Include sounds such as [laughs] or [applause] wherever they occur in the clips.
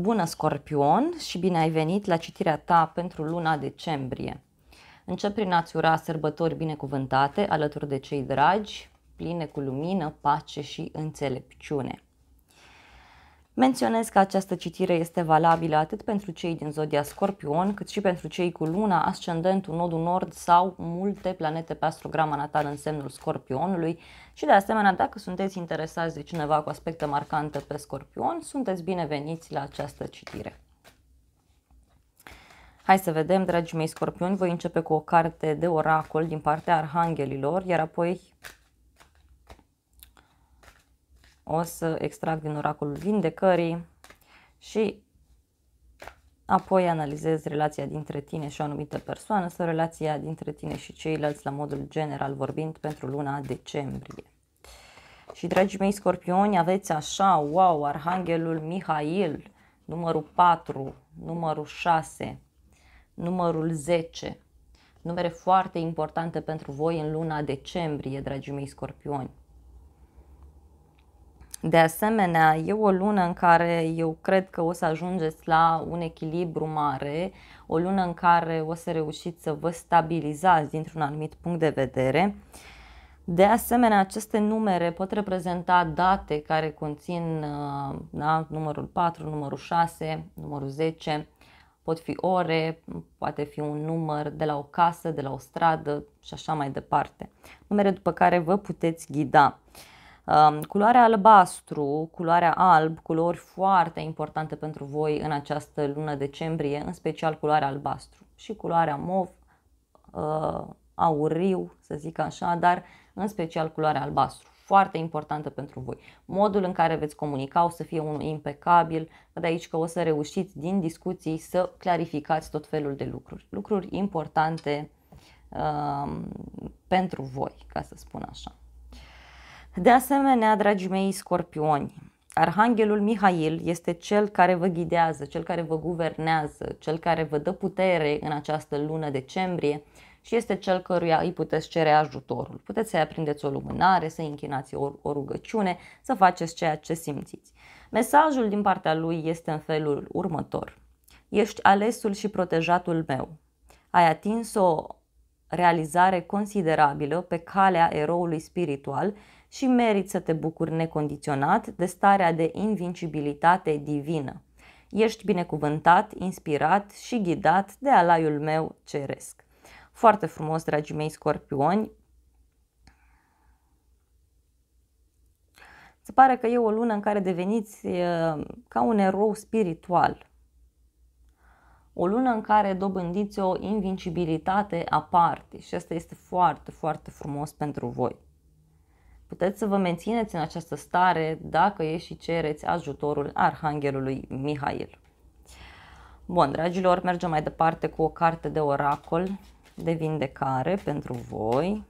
Bună Scorpion și bine ai venit la citirea ta pentru luna decembrie. Încep prin a-ți ura sărbători binecuvântate alături de cei dragi, pline cu lumină, pace și înțelepciune. Menționez că această citire este valabilă atât pentru cei din zodia Scorpion, cât și pentru cei cu luna, ascendentul, nodul nord sau multe planete pe astrograma natal în semnul Scorpionului și de asemenea, dacă sunteți interesați de cineva cu aspecte marcante pe Scorpion, sunteți bineveniți la această citire. Hai să vedem, dragii mei scorpioni, voi începe cu o carte de oracol din partea arhanghelilor, iar apoi o să extrag din oracolul vindecării și apoi analizez relația dintre tine și o anumită persoană sau relația dintre tine și ceilalți la modul general vorbind pentru luna decembrie. Și dragii mei scorpioni, aveți așa, wow, Arhanghelul Mihail, numărul 4, numărul 6, numărul 10, numere foarte importante pentru voi în luna decembrie, dragii mei scorpioni. De asemenea, e o lună în care eu cred că o să ajungeți la un echilibru mare, o lună în care o să reușiți să vă stabilizați dintr-un anumit punct de vedere. De asemenea, aceste numere pot reprezenta date care conțin uh, da, numărul 4, numărul 6, numărul 10, pot fi ore, poate fi un număr de la o casă, de la o stradă și așa mai departe. Numere după care vă puteți ghida. Uh, Um, culoarea albastru, culoarea alb, culori foarte importante pentru voi în această lună decembrie, în special culoarea albastru și culoarea mov, uh, auriu, să zic așa, dar în special culoarea albastru foarte importantă pentru voi. Modul în care veți comunica o să fie unul impecabil, văd aici că o să reușiți din discuții să clarificați tot felul de lucruri. Lucruri importante uh, pentru voi, ca să spun așa. De asemenea, dragii mei scorpioni, Arhanghelul Mihail este cel care vă ghidează, cel care vă guvernează, cel care vă dă putere în această lună decembrie și este cel căruia îi puteți cere ajutorul. Puteți să-i aprindeți o lumânare, să-i închinați o, o rugăciune, să faceți ceea ce simțiți. Mesajul din partea lui este în felul următor. Ești alesul și protejatul meu. Ai atins o realizare considerabilă pe calea eroului spiritual și meriți să te bucuri necondiționat de starea de invincibilitate divină. Ești binecuvântat, inspirat și ghidat de alaiul meu ceresc. Foarte frumos, dragii mei scorpioni, Se pare că e o lună în care deveniți uh, ca un erou spiritual. O lună în care dobândiți o invincibilitate aparte și asta este foarte, foarte frumos pentru voi puteți să vă mențineți în această stare dacă ieși și cereți ajutorul Arhanghelului Mihail. Bun, dragilor, mergem mai departe cu o carte de oracol de vindecare pentru voi.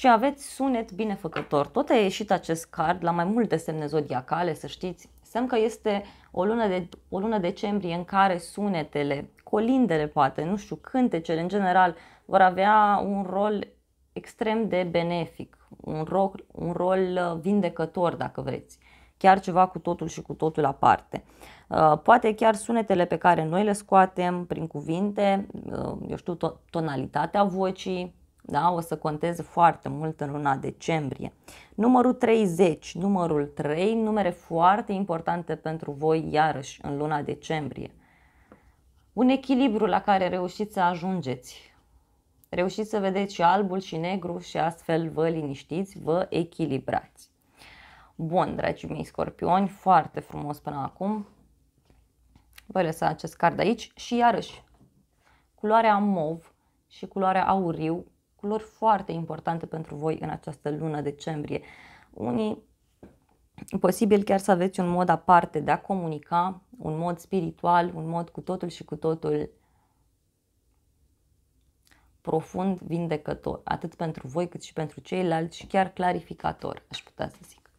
și aveți sunet binefăcător. Tot a ieșit acest card la mai multe semne zodiacale, să știți. Semn că este o lună, de, o lună decembrie în care sunetele, colindele poate, nu știu, cântecele în general, vor avea un rol extrem de benefic, un rol, un rol uh, vindecător, dacă vreți chiar ceva cu totul și cu totul aparte. Uh, poate chiar sunetele pe care noi le scoatem prin cuvinte, uh, eu știu, tonalitatea vocii, da? o să conteze foarte mult în luna decembrie. Numărul 30, numărul 3, numere foarte importante pentru voi iarăși în luna decembrie. Un echilibru la care reușiți să ajungeți. Reușiți să vedeți și albul și negru și astfel vă liniștiți, vă echilibrați. Bun, dragii mei scorpioni, foarte frumos până acum. Voi lăsa acest card aici și iarăși, culoarea mov și culoarea auriu culori foarte importante pentru voi în această lună decembrie. Unii posibil chiar să aveți un mod aparte de a comunica, un mod spiritual, un mod cu totul și cu totul profund vindecător, atât pentru voi cât și pentru ceilalți și chiar clarificator, aș putea să zic.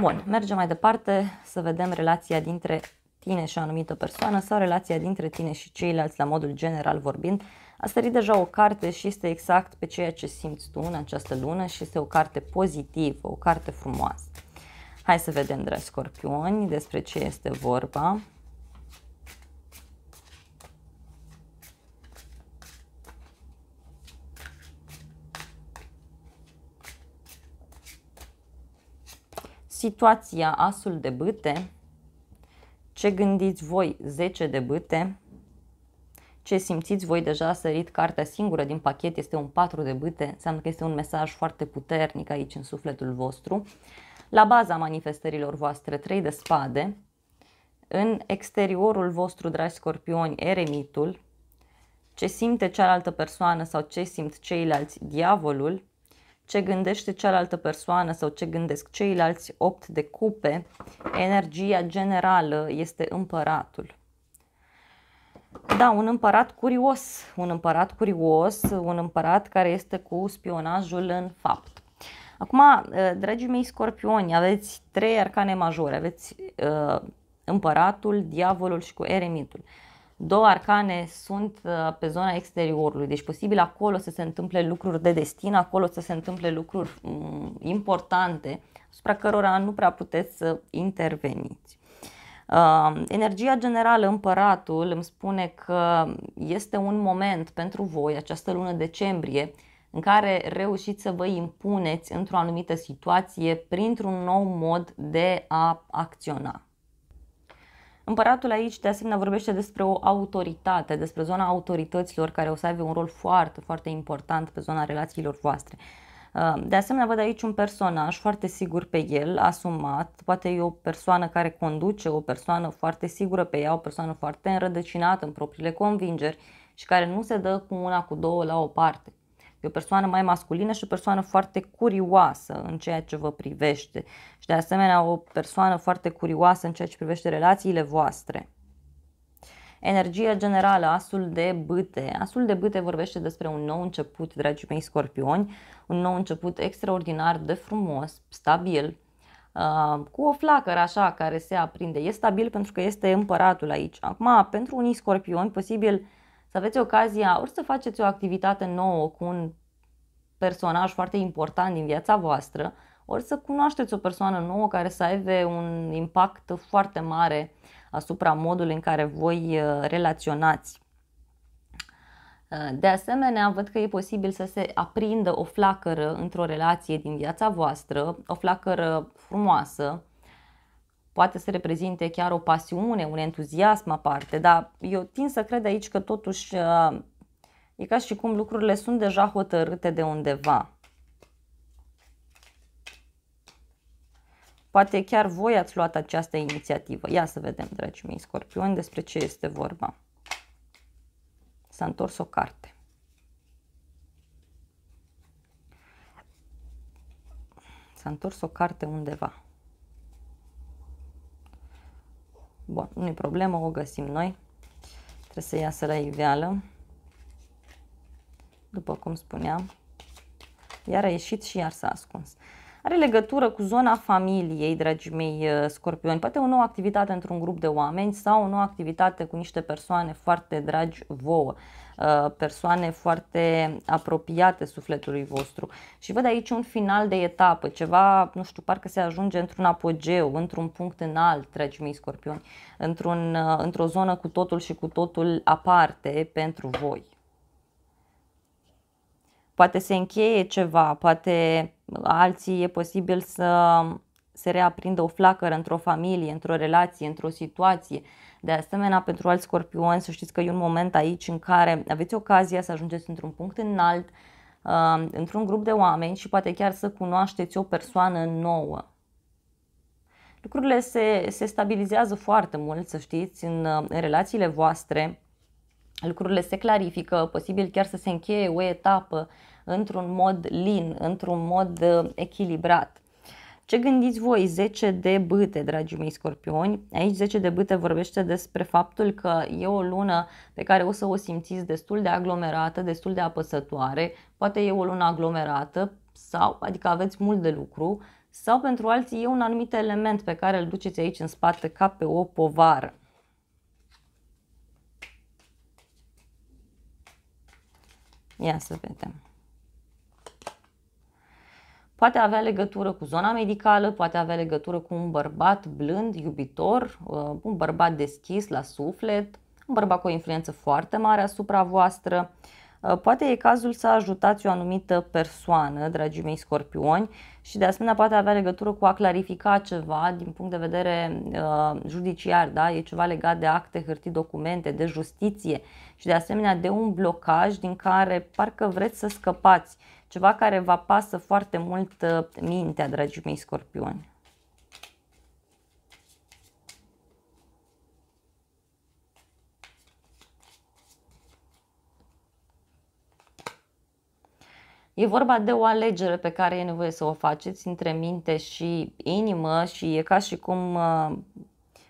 Bun, mergem mai departe să vedem relația dintre tine și o anumită persoană sau relația dintre tine și ceilalți la modul general vorbind. A sărit deja o carte și este exact pe ceea ce simți tu în această lună și este o carte pozitivă, o carte frumoasă. Hai să vedem, dragi scorpioni, despre ce este vorba. Situația asul de bâte, ce gândiți voi 10 de bâte, ce simțiți voi deja a sărit cartea singură din pachet, este un patru de bâte, înseamnă că este un mesaj foarte puternic aici în sufletul vostru. La baza manifestărilor voastre, trei de spade, în exteriorul vostru, dragi scorpioni, eremitul, ce simte cealaltă persoană sau ce simt ceilalți, diavolul, ce gândește cealaltă persoană sau ce gândesc ceilalți, opt de cupe, energia generală este împăratul. Da, un împărat curios, un împărat curios, un împărat care este cu spionajul în fapt. Acum, eh, dragii mei scorpioni, aveți trei arcane majore, aveți uh, împăratul, diavolul și cu eremitul. Două arcane sunt uh, pe zona exteriorului, deci posibil acolo să se întâmple lucruri de destin, acolo să se întâmple lucruri um, importante, supra cărora nu prea puteți să interveniți. Energia generală, împăratul, îmi spune că este un moment pentru voi, această lună decembrie, în care reușiți să vă impuneți într-o anumită situație printr-un nou mod de a acționa. Împăratul aici de asemenea vorbește despre o autoritate, despre zona autorităților care o să aibă un rol foarte, foarte important pe zona relațiilor voastre. De asemenea, văd aici un personaj foarte sigur pe el, asumat, poate e o persoană care conduce, o persoană foarte sigură pe ea, o persoană foarte înrădăcinată în propriile convingeri și care nu se dă cu una, cu două la o parte. E o persoană mai masculină și o persoană foarte curioasă în ceea ce vă privește și de asemenea o persoană foarte curioasă în ceea ce privește relațiile voastre. Energia generală, asul de bâte. Asul de bâte vorbește despre un nou început, dragii mei scorpioni, un nou început extraordinar de frumos, stabil, uh, cu o flacără așa care se aprinde. E stabil pentru că este împăratul aici. Acum, pentru unii scorpioni, posibil să aveți ocazia ori să faceți o activitate nouă cu un personaj foarte important din viața voastră, ori să cunoașteți o persoană nouă care să aibă un impact foarte mare uh, asupra modului în care voi uh, relaționați. Uh, de asemenea, văd că e posibil să se aprindă o flacără într-o relație din viața voastră, o flacără frumoasă, poate să reprezinte chiar o pasiune, un entuziasm aparte, dar eu tin să cred aici că totuși uh, e ca și cum lucrurile sunt deja hotărâte de undeva. Poate chiar voi ați luat această inițiativă. Ia să vedem, dragii mei scorpioni, despre ce este vorba. S-a întors o carte. S-a întors o carte undeva. Bun, nu-i problemă, o găsim noi. Trebuie să iasă la iveală. După cum spuneam, iar a ieșit și iar s-a ascuns are legătură cu zona familiei, dragii mei uh, scorpioni. Poate o nouă activitate într-un grup de oameni sau o nouă activitate cu niște persoane foarte dragi vouă uh, persoane foarte apropiate sufletului vostru. Și văd aici un final de etapă, ceva, nu știu, parcă se ajunge într-un apogeu, într-un punct înalt, dragii mei scorpioni, într-un, uh, într-o zonă cu totul și cu totul aparte pentru voi. Poate se încheie ceva, poate alții e posibil să se reaprindă o flacără într-o familie, într-o relație, într-o situație. De asemenea, pentru alți scorpioni, să știți că e un moment aici în care aveți ocazia să ajungeți într-un punct înalt, uh, într-un grup de oameni și poate chiar să cunoașteți o persoană nouă. Lucrurile se, se stabilizează foarte mult, să știți, în, în relațiile voastre. Lucrurile se clarifică, posibil chiar să se încheie o etapă într-un mod lin, într-un mod uh, echilibrat. Ce gândiți voi? 10 de bâte, dragii mei scorpioni. Aici 10 de bâte vorbește despre faptul că e o lună pe care o să o simțiți destul de aglomerată, destul de apăsătoare. Poate e o lună aglomerată sau, adică aveți mult de lucru, sau pentru alții e un anumit element pe care îl duceți aici în spate ca pe o povară. Ia să vedem poate avea legătură cu zona medicală, poate avea legătură cu un bărbat blând, iubitor, uh, un bărbat deschis la suflet, un bărbat cu o influență foarte mare asupra voastră. Uh, poate e cazul să ajutați o anumită persoană, dragii mei scorpioni, și de asemenea poate avea legătură cu a clarifica ceva din punct de vedere uh, judiciar, da? e ceva legat de acte, hârtii, documente, de justiție și de asemenea de un blocaj din care parcă vreți să scăpați ceva care vă pasă foarte mult uh, mintea, dragii mei scorpioni. E vorba de o alegere pe care e nevoie să o faceți între minte și inimă și e ca și cum uh,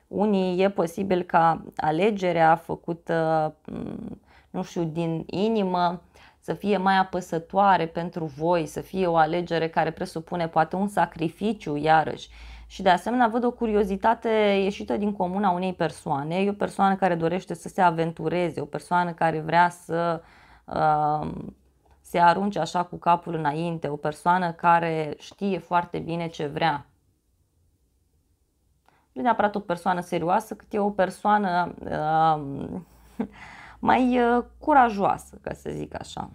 unii e posibil ca alegerea făcută, mm, nu știu, din inimă să fie mai apăsătoare pentru voi, să fie o alegere care presupune poate un sacrificiu, iarăși. Și de asemenea văd o curiozitate ieșită din comuna unei persoane, e o persoană care dorește să se aventureze, o persoană care vrea să uh, se arunce așa cu capul înainte, o persoană care știe foarte bine ce vrea. Nu neapărat o persoană serioasă, cât e o persoană uh, [laughs] mai uh, curajoasă, ca să zic așa.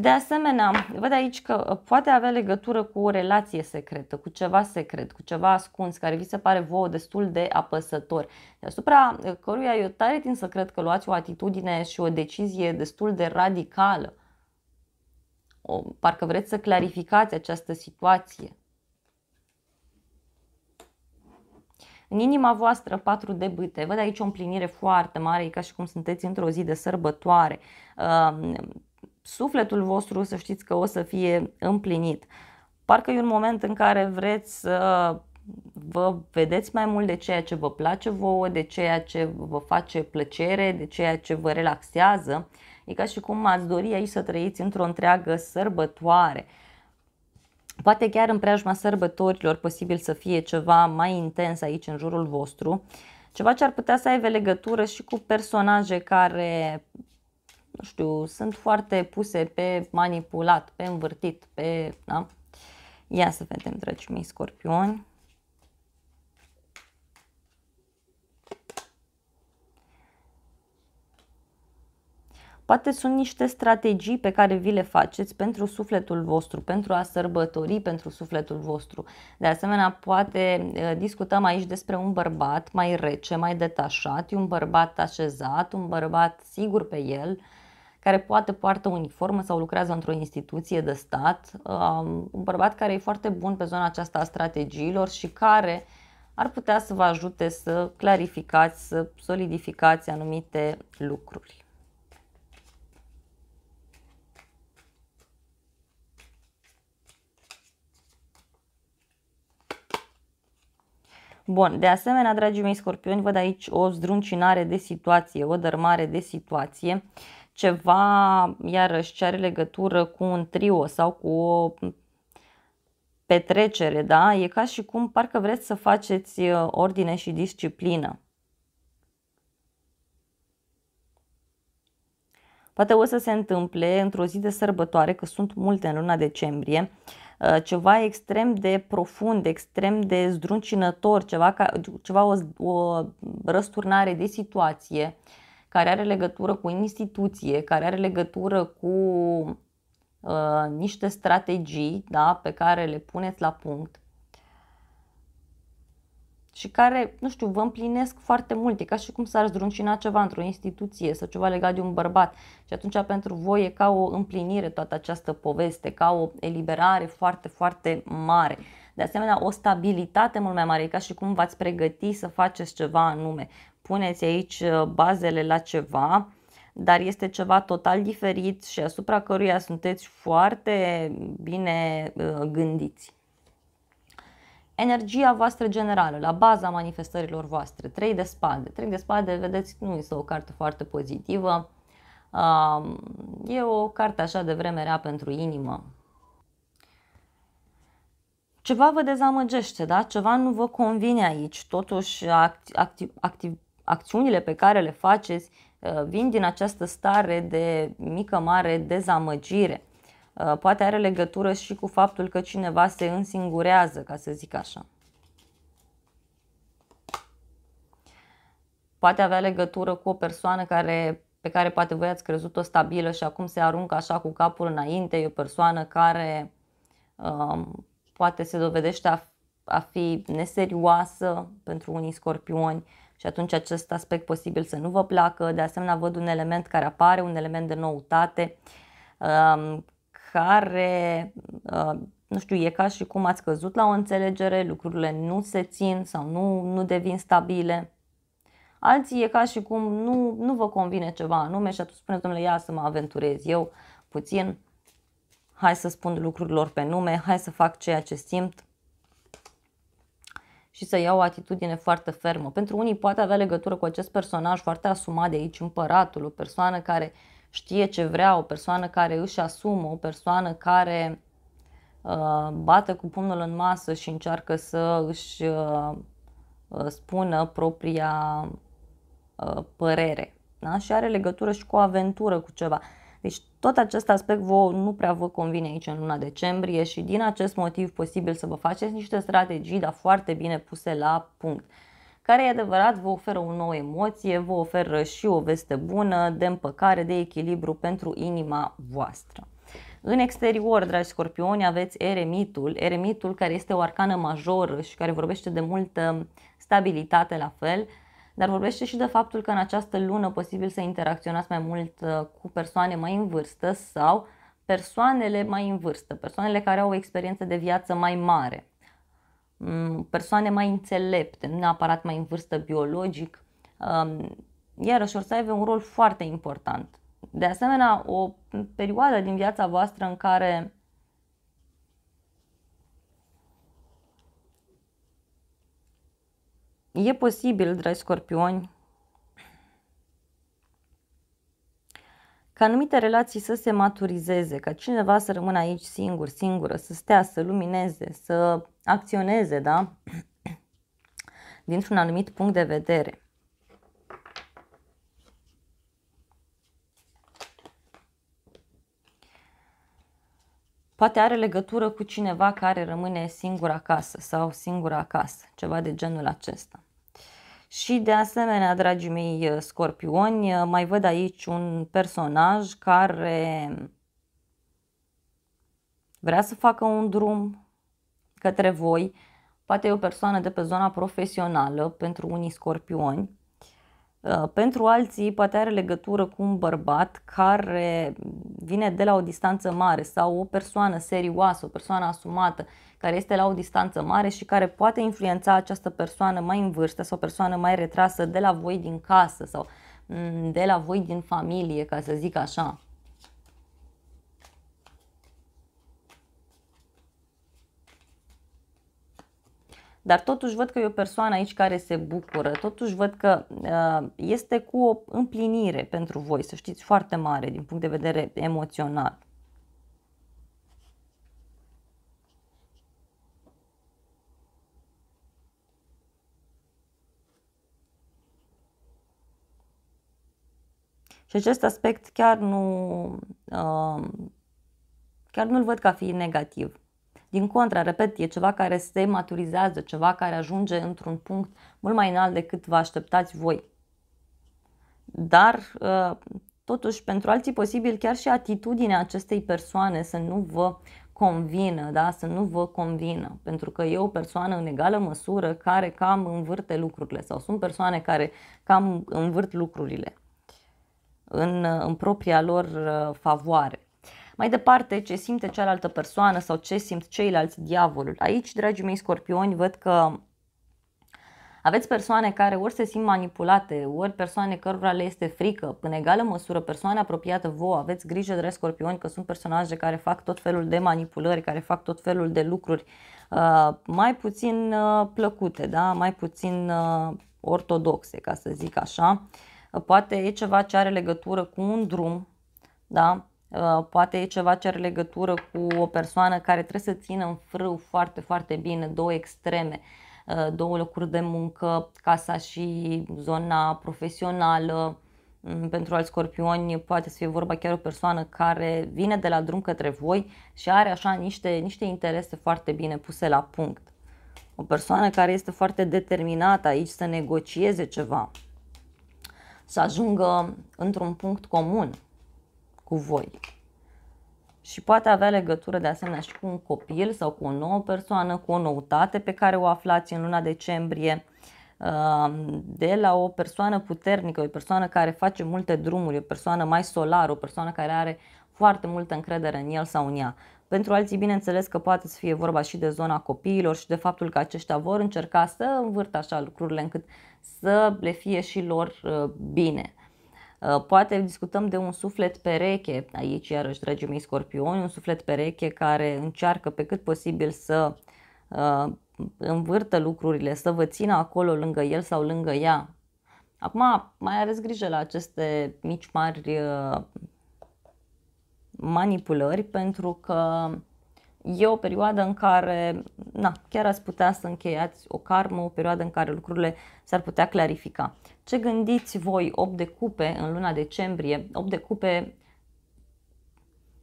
De asemenea, văd aici că uh, poate avea legătură cu o relație secretă, cu ceva secret, cu ceva ascuns, care vi se pare vouă destul de apăsător, deasupra uh, căruia eu tare tind să cred că luați o atitudine și o decizie destul de radicală o, parcă vreți să clarificați această situație. În inima voastră, patru de bâte, văd aici o împlinire foarte mare, e ca și cum sunteți într-o zi de sărbătoare. Um, sufletul vostru să știți că o să fie împlinit. Parcă e un moment în care vreți să vă vedeți mai mult de ceea ce vă place vouă, de ceea ce vă face plăcere, de ceea ce vă relaxează. Uh, E ca și cum ați dori aici să trăiți într-o întreagă sărbătoare. Poate chiar în preajma sărbătorilor posibil să fie ceva mai intens aici în jurul vostru, ceva ce ar putea să aibă legătură și cu personaje care, nu știu, sunt foarte puse pe manipulat, pe învârtit, pe, da? Ia să vedem, dragii mei scorpioni. Poate sunt niște strategii pe care vi le faceți pentru sufletul vostru, pentru a sărbători pentru sufletul vostru. De asemenea, poate eh, discutăm aici despre un bărbat mai rece, mai detașat, un bărbat așezat, un bărbat sigur pe el, care poate poartă uniformă sau lucrează într-o instituție de stat, un bărbat care e foarte bun pe zona aceasta a strategiilor și care ar putea să vă ajute să clarificați, să solidificați anumite lucruri. Bun, de asemenea, dragii mei scorpioni, văd aici o zdruncinare de situație, o dărmare de situație, ceva iarăși ce are legătură cu un trio sau cu o petrecere, da? E ca și cum parcă vreți să faceți uh, ordine și disciplină. Poate o să se întâmple într-o zi de sărbătoare, că sunt multe în luna decembrie, uh, Uh, ceva extrem de profund, extrem de zdruncinător, ceva, ca, ceva o, o răsturnare de situație care are legătură cu instituție, care are legătură cu uh, niște strategii da, pe care le puneți la punct și care, nu știu, vă împlinesc foarte mult. E ca și cum s-ar zdruncina ceva într-o instituție sau ceva legat de un bărbat. Și atunci pentru voi e ca o împlinire toată această poveste, ca o eliberare foarte, foarte mare. De asemenea, o stabilitate mult mai mare, e ca și cum v-ați pregăti să faceți ceva anume. Puneți aici uh, bazele la ceva, dar este ceva total diferit și asupra căruia sunteți foarte bine uh, gândiți energia voastră generală, la baza manifestărilor voastre, trei de spade. Trei de spade, vedeți, nu este o carte foarte pozitivă, e o carte așa de vreme rea pentru inimă. Ceva vă dezamăgește, da? Ceva nu vă convine aici, totuși acti- acti- acțiunile pe care le faceți uh, vin din această stare de mică mare dezamăgire. Uh, poate are legătură și cu faptul că cineva se însingurează, ca să zic așa. Poate avea legătură cu o persoană care, pe care poate voi ați crezut-o stabilă și acum se aruncă așa cu capul înainte. E o persoană care um, poate se dovedește a, a fi neserioasă pentru unii scorpioni și atunci acest aspect posibil să nu vă placă. De asemenea, văd un element care apare, un element de noutate um, care, uh, nu știu, e ca și cum ați căzut la o înțelegere, lucrurile nu se țin sau nu, nu devin stabile. Alții e ca și cum nu, nu vă convine ceva anume și atunci spuneți, domnule, ia să mă aventurez eu puțin, hai să spun lucrurilor pe nume, hai să fac ceea ce simt și să iau o atitudine foarte fermă. Pentru unii poate avea legătură cu acest personaj foarte asumat de aici, împăratul, o persoană care știe ce vrea, o persoană care își asumă, o persoană care uh, bate cu pumnul în masă și încearcă să își uh, uh, spună propria uh, părere. Da? Și are legătură și cu o aventură, cu ceva. Deci tot acest aspect vă, nu prea vă convine aici în luna decembrie și din acest motiv posibil să vă faceți niște strategii, dar foarte bine puse la punct care e adevărat vă oferă o nouă emoție, vă oferă și o veste bună de împăcare, de echilibru pentru inima voastră. În exterior, dragi scorpioni, aveți eremitul, eremitul care este o arcană majoră și care vorbește de multă stabilitate la fel, dar vorbește și de faptul că în această lună posibil să interacționați mai mult uh, cu persoane mai în vârstă sau persoanele mai în vârstă, persoanele care au o experiență de viață mai mare. Mm, persoane mai înțelepte, nu neapărat mai în vârstă biologic, um, iarăși să aibă un rol foarte important. De asemenea, o perioadă din viața voastră în care e posibil, dragi scorpioni, ca anumite relații să se maturizeze, ca cineva să rămână aici singur, singură, să stea, să lumineze, să acționeze, da? [clears throat] Dintr-un anumit punct de vedere. Poate are legătură cu cineva care rămâne singur acasă sau singură acasă, ceva de genul acesta. Și de asemenea, dragii mei uh, scorpioni, uh, mai văd aici un personaj care vrea să facă un drum către voi, poate e o persoană de pe zona profesională pentru unii scorpioni, Uh, pentru alții poate are legătură cu un bărbat care vine de la o distanță mare sau o persoană serioasă, o persoană asumată care este la o distanță mare și care poate influența această persoană mai în vârstă sau persoană mai retrasă de la voi din casă sau mm, de la voi din familie, ca să zic așa. dar totuși văd că e o persoană aici care se bucură, totuși văd că uh, este cu o împlinire pentru voi, să știți, foarte mare din punct de vedere emoțional. Și acest aspect chiar nu, uh, chiar nu-l văd ca fiind negativ. Din contra, repet, e ceva care se maturizează, ceva care ajunge într-un punct mult mai înalt decât vă așteptați voi. Dar, uh, totuși, pentru alții posibil, chiar și atitudinea acestei persoane să nu vă convină, da? să nu vă convină, pentru că e o persoană în egală măsură care cam învârte lucrurile sau sunt persoane care cam învârt lucrurile în, în propria lor uh, favoare. Mai departe, ce simte cealaltă persoană sau ce simt ceilalți diavolul. Aici, dragii mei scorpioni, văd că aveți persoane care ori se simt manipulate, ori persoane cărora le este frică. În egală măsură, persoane apropiată vouă, aveți grijă, dragi scorpioni, că sunt personaje care fac tot felul de manipulări, care fac tot felul de lucruri uh, mai puțin uh, plăcute, da? mai puțin uh, ortodoxe, ca să zic așa. Poate e ceva ce are legătură cu un drum, da? Uh, poate e ceva ce are legătură cu o persoană care trebuie să țină în frâu foarte, foarte bine două extreme, uh, două locuri de muncă, casa și zona profesională. Mm, pentru alți scorpioni poate să fie vorba chiar o persoană care vine de la drum către voi și are așa niște, niște interese foarte bine puse la punct. O persoană care este foarte determinată aici să negocieze ceva, să ajungă într-un punct comun, cu voi. Și poate avea legătură de asemenea și cu un copil sau cu o nouă persoană, cu o noutate pe care o aflați în luna decembrie, uh, de la o persoană puternică, o persoană care face multe drumuri, o persoană mai solară, o persoană care are foarte multă încredere în el sau în ea. Pentru alții, bineînțeles că poate să fie vorba și de zona copiilor și de faptul că aceștia vor încerca să învârtă așa lucrurile încât să le fie și lor uh, bine. Uh, poate discutăm de un suflet pereche, aici iarăși, dragii mei scorpioni, un suflet pereche care încearcă pe cât posibil să uh, învârtă lucrurile, să vă țină acolo lângă el sau lângă ea. Acum mai aveți grijă la aceste mici mari uh, manipulări pentru că e o perioadă în care na, chiar ați putea să încheiați o karmă, o perioadă în care lucrurile s-ar putea clarifica. Ce gândiți voi 8 de cupe în luna decembrie? 8 de cupe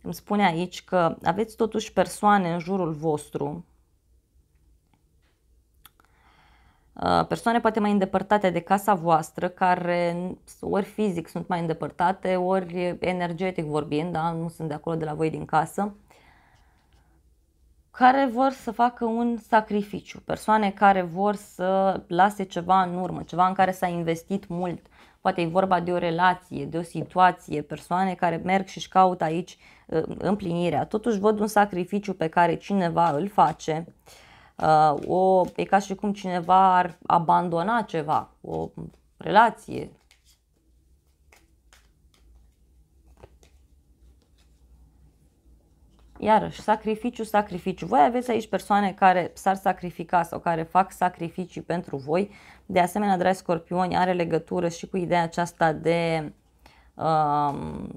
îmi spune aici că aveți totuși persoane în jurul vostru, uh, persoane poate mai îndepărtate de casa voastră, care ori fizic sunt mai îndepărtate, ori energetic vorbind, da? nu sunt de acolo de la voi din casă, care vor să facă un sacrificiu, persoane care vor să lase ceva în urmă, ceva în care s-a investit mult. Poate e vorba de o relație, de o situație, persoane care merg și își caută aici ă, împlinirea. Totuși văd un sacrificiu pe care cineva îl face. Ă, o, e ca și cum cineva ar abandona ceva, o relație, Iarăși, sacrificiu, sacrificiu. Voi aveți aici persoane care s-ar sacrifica sau care fac sacrificii pentru voi. De asemenea, dragi scorpioni, are legătură și cu ideea aceasta de um,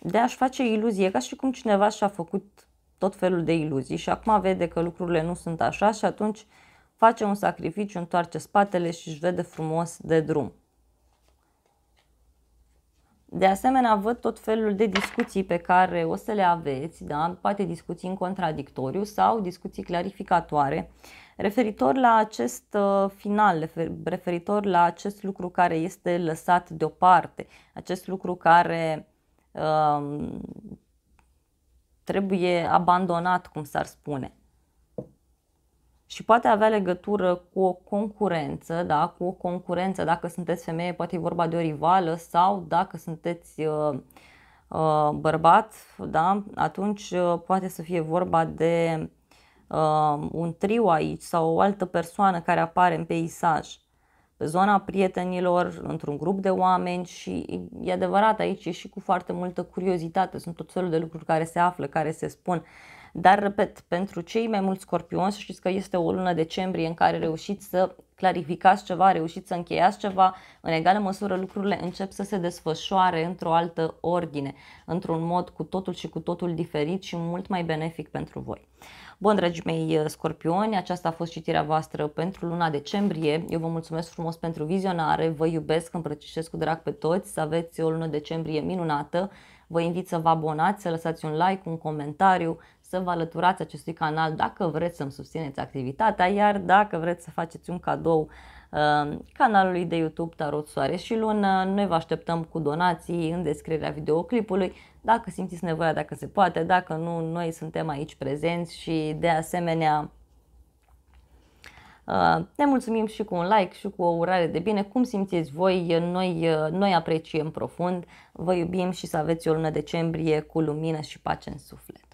de a-și face iluzie, ca și cum cineva și-a făcut tot felul de iluzii și acum vede că lucrurile nu sunt așa și atunci face un sacrificiu, întoarce spatele și își vede frumos de drum. De asemenea, văd tot felul de discuții pe care o să le aveți, da? poate discuții în contradictoriu sau discuții clarificatoare, referitor la acest uh, final, referitor la acest lucru care este lăsat deoparte, acest lucru care um, trebuie abandonat, cum s-ar spune și poate avea legătură cu o concurență, da? cu o concurență dacă sunteți femeie, poate e vorba de o rivală sau dacă sunteți uh, uh, bărbat, da? atunci uh, poate să fie vorba de uh, un trio aici sau o altă persoană care apare în peisaj pe zona prietenilor, într-un grup de oameni și e adevărat aici e și cu foarte multă curiozitate, sunt tot felul de lucruri care se află, care se spun dar, repet, pentru cei mai mulți scorpioni, să știți că este o lună decembrie în care reușiți să clarificați ceva, reușiți să încheiați ceva, în egală măsură lucrurile încep să se desfășoare într-o altă ordine, într-un mod cu totul și cu totul diferit și mult mai benefic pentru voi. Bun, dragii mei uh, scorpioni, aceasta a fost citirea voastră pentru luna decembrie. Eu vă mulțumesc frumos pentru vizionare, vă iubesc, îmbrăcișesc cu drag pe toți, să aveți o lună decembrie minunată. Vă invit să vă abonați, să lăsați un like, un comentariu, să vă alăturați acestui canal dacă vreți să-mi susțineți activitatea, iar dacă vreți să faceți un cadou uh, canalului de YouTube Tarot Soare și Lună. Noi vă așteptăm cu donații în descrierea videoclipului, dacă simțiți nevoia, dacă se poate, dacă nu, noi suntem aici prezenți și de asemenea uh, ne mulțumim și cu un like și cu o urare de bine, cum simțiți voi, noi, uh, noi apreciem profund, vă iubim și să aveți o lună decembrie cu lumină și pace în suflet.